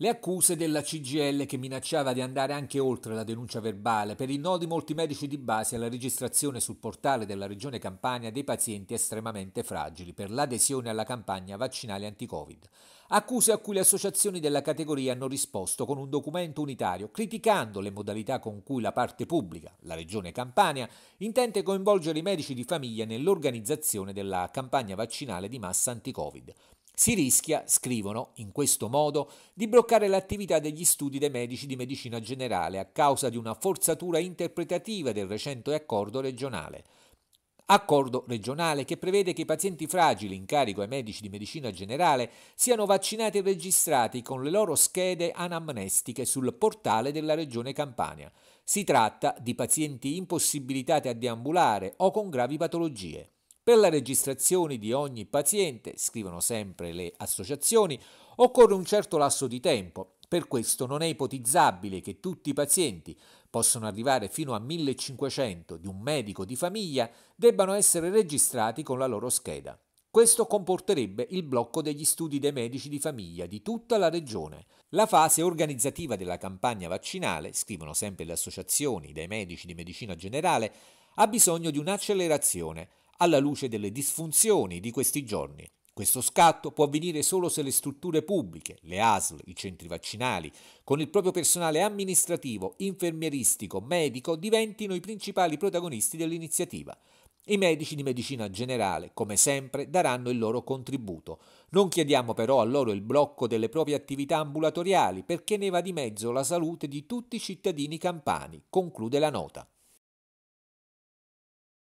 Le accuse della CGL che minacciava di andare anche oltre la denuncia verbale per il no di molti medici di base alla registrazione sul portale della Regione Campania dei pazienti estremamente fragili per l'adesione alla campagna vaccinale anti-Covid. Accuse a cui le associazioni della categoria hanno risposto con un documento unitario, criticando le modalità con cui la parte pubblica, la Regione Campania, intende coinvolgere i medici di famiglia nell'organizzazione della campagna vaccinale di massa anti-Covid. Si rischia, scrivono, in questo modo, di bloccare l'attività degli studi dei medici di medicina generale a causa di una forzatura interpretativa del recente accordo regionale. Accordo regionale che prevede che i pazienti fragili in carico ai medici di medicina generale siano vaccinati e registrati con le loro schede anamnestiche sul portale della Regione Campania. Si tratta di pazienti impossibilitati a deambulare o con gravi patologie. Per la registrazione di ogni paziente, scrivono sempre le associazioni, occorre un certo lasso di tempo. Per questo non è ipotizzabile che tutti i pazienti, possono arrivare fino a 1500 di un medico di famiglia, debbano essere registrati con la loro scheda. Questo comporterebbe il blocco degli studi dei medici di famiglia di tutta la regione. La fase organizzativa della campagna vaccinale, scrivono sempre le associazioni dei medici di medicina generale, ha bisogno di un'accelerazione alla luce delle disfunzioni di questi giorni. Questo scatto può avvenire solo se le strutture pubbliche, le ASL, i centri vaccinali, con il proprio personale amministrativo, infermieristico, medico, diventino i principali protagonisti dell'iniziativa. I medici di medicina generale, come sempre, daranno il loro contributo. Non chiediamo però a loro il blocco delle proprie attività ambulatoriali, perché ne va di mezzo la salute di tutti i cittadini campani, conclude la nota.